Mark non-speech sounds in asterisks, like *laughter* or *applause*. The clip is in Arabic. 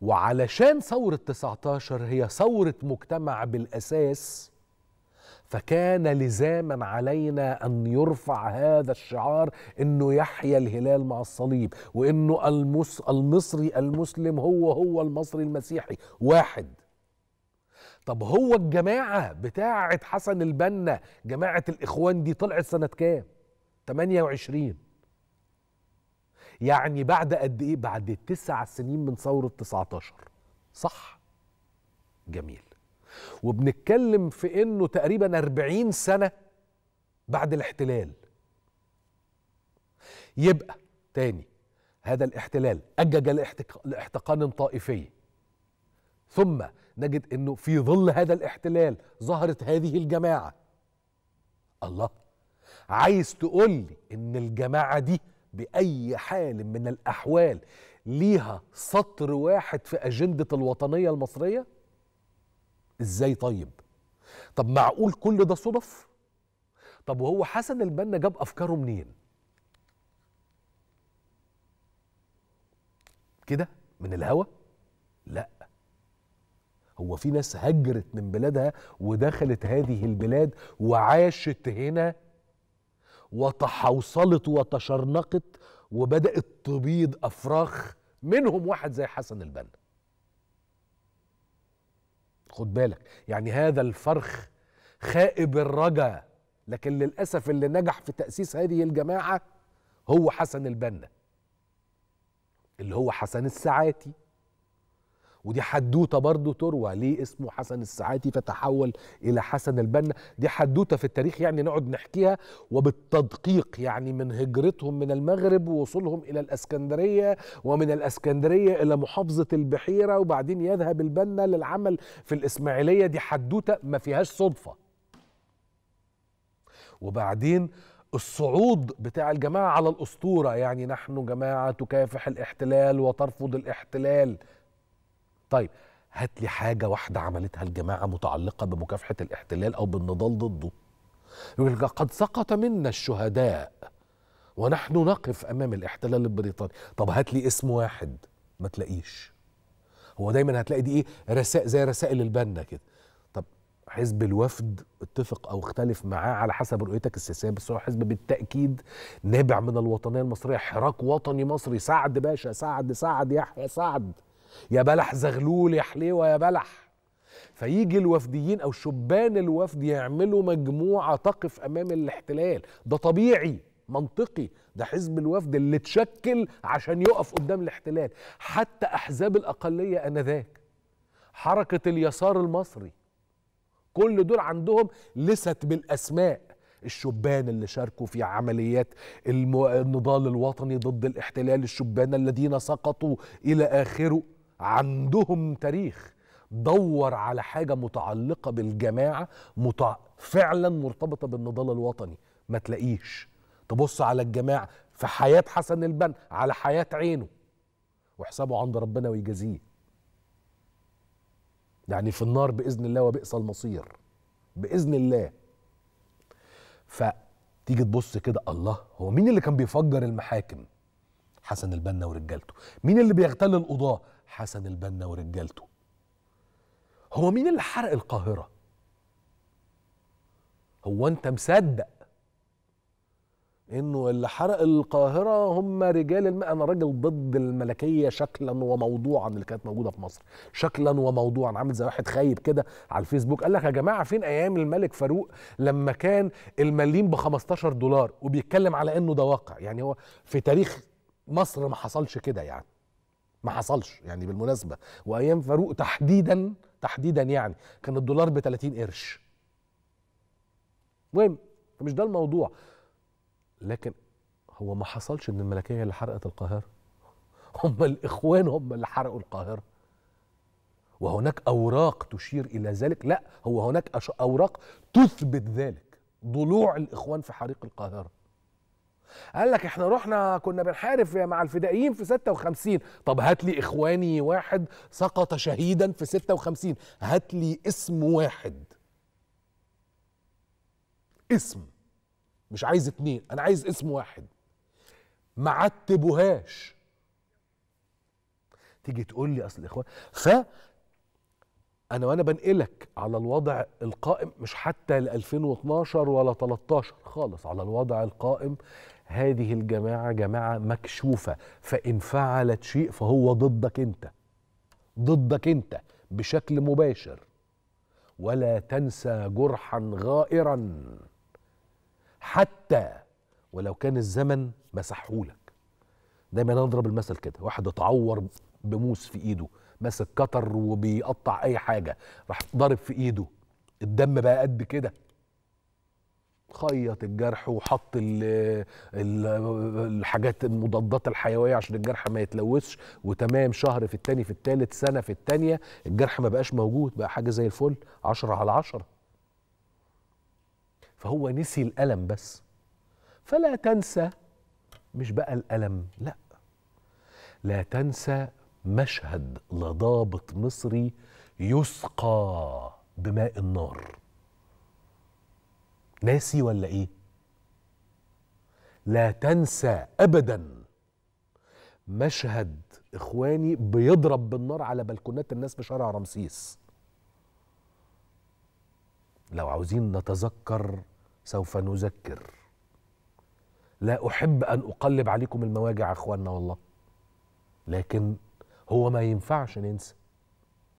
وعلشان ثورة 19 هي ثورة مجتمع بالأساس فكان لزاما علينا أن يرفع هذا الشعار أنه يحيا الهلال مع الصليب وأنه المس المصري المسلم هو هو المصري المسيحي واحد طب هو الجماعة بتاعة حسن البنا جماعة الإخوان دي طلعت سنة كام؟ 28 يعني بعد قد ايه بعد تسع سنين من ثوره 19 صح جميل وبنتكلم في انه تقريبا 40 سنه بعد الاحتلال يبقى تاني هذا الاحتلال أجج لاحتقان الطائفي ثم نجد أنه في ظل هذا الاحتلال ظهرت هذه الجماعة الله عايز تقول لي أن الجماعة دي باي حال من الاحوال ليها سطر واحد في اجنده الوطنيه المصريه ازاي طيب طب معقول كل ده صدف طب وهو حسن البنا جاب افكاره منين كده من الهوا لا هو في ناس هجرت من بلادها ودخلت هذه البلاد وعاشت هنا وتحوصلت وتشرنقت وبدأت تبيض أفراخ منهم واحد زي حسن البنا خد بالك يعني هذا الفرخ خائب الرجا لكن للأسف اللي نجح في تأسيس هذه الجماعة هو حسن البنا اللي هو حسن السعاتي ودي حدوته برضه تروى ليه اسمه حسن الساعاتي فتحول الى حسن البنا دي حدوته في التاريخ يعني نقعد نحكيها وبالتدقيق يعني من هجرتهم من المغرب ووصولهم الى الاسكندريه ومن الاسكندريه الى محافظه البحيره وبعدين يذهب البنا للعمل في الاسماعيليه دي حدوته ما فيهاش صدفه وبعدين الصعود بتاع الجماعه على الاسطوره يعني نحن جماعه تكافح الاحتلال وترفض الاحتلال طيب هات لي حاجه واحده عملتها الجماعه متعلقه بمكافحه الاحتلال او بالنضال ضده يقول لك قد سقط منا الشهداء ونحن نقف امام الاحتلال البريطاني طب هات لي اسم واحد ما تلاقيش هو دايما هتلاقي دي ايه رسائل زي رسائل البنا كده طب حزب الوفد اتفق او اختلف معاه على حسب رؤيتك السياسيه بس هو حزب بالتاكيد نابع من الوطنيه المصريه حراك وطني مصري سعد باشا سعد سعد يحيى سعد يا بلح زغلول يا حليوه يا بلح فيجي الوفديين او شبان الوفد يعملوا مجموعه تقف امام الاحتلال ده طبيعي منطقي ده حزب الوفد اللي اتشكل عشان يقف قدام الاحتلال حتى احزاب الاقليه انذاك حركه اليسار المصري كل دول عندهم لست بالاسماء الشبان اللي شاركوا في عمليات النضال الوطني ضد الاحتلال الشبان الذين سقطوا الى اخره عندهم تاريخ دور على حاجه متعلقه بالجماعه متع... فعلا مرتبطه بالنضال الوطني ما تلاقيش تبص على الجماعه في حياه حسن البنا على حياه عينه وحسابه عند ربنا ويجازيه يعني في النار باذن الله وبئس المصير باذن الله فتيجي تبص كده الله هو مين اللي كان بيفجر المحاكم حسن البنا ورجالته مين اللي بيغتال القضاه حسن البنا ورجالته هو مين اللي حرق القاهره هو انت مصدق انه اللي حرق القاهره هم رجال الم... انا راجل ضد الملكيه شكلا وموضوعا اللي كانت موجوده في مصر شكلا وموضوعا عامل زي واحد خايب كده على الفيسبوك قال لك يا جماعه فين ايام الملك فاروق لما كان المليم ب 15 دولار وبيتكلم على انه ده واقع يعني هو في تاريخ مصر ما حصلش كده يعني ما حصلش يعني بالمناسبه وايام فاروق تحديدا تحديدا يعني كان الدولار ب 30 قرش المهم مش ده الموضوع لكن هو ما حصلش ان الملكيه اللي حرقت القاهره *laughs* هم الاخوان هم اللي حرقوا القاهره وهناك اوراق تشير الى ذلك لا هو هناك اوراق تثبت ذلك ضلوع الاخوان في حريق القاهره قال لك احنا رحنا كنا بنحارب مع الفدائيين في 56 طب هات لي اخواني واحد سقط شهيدا في 56 هات لي اسم واحد اسم مش عايز اتنين انا عايز اسم واحد ما عتبوهاش تيجي تقول لي اصل اخوان ف انا وانا بنقلك على الوضع القائم مش حتى ل 2012 ولا 13 خالص على الوضع القائم هذه الجماعه جماعه مكشوفه فان فعلت شيء فهو ضدك انت ضدك انت بشكل مباشر ولا تنسى جرحا غائرا حتى ولو كان الزمن مسحهولك دايما اضرب المثل كده واحد اتعور بموس في ايده ماسك كتر وبيقطع اي حاجه راح ضارب في ايده الدم بقى قد كده خيط الجرح وحط الـ الـ الحاجات المضادات الحيويه عشان الجرح ما يتلوثش وتمام شهر في التاني في التالت سنه في التانيه الجرح ما بقاش موجود بقى حاجه زي الفل 10 على 10 فهو نسي الالم بس فلا تنسى مش بقى الالم لا لا تنسى مشهد لضابط مصري يسقى بماء النار ناسي ولا ايه لا تنسى ابدا مشهد اخواني بيضرب بالنار على بلكونات الناس في شارع رمسيس لو عاوزين نتذكر سوف نذكر لا احب ان اقلب عليكم المواجع اخواننا والله لكن هو ما ينفعش ننسى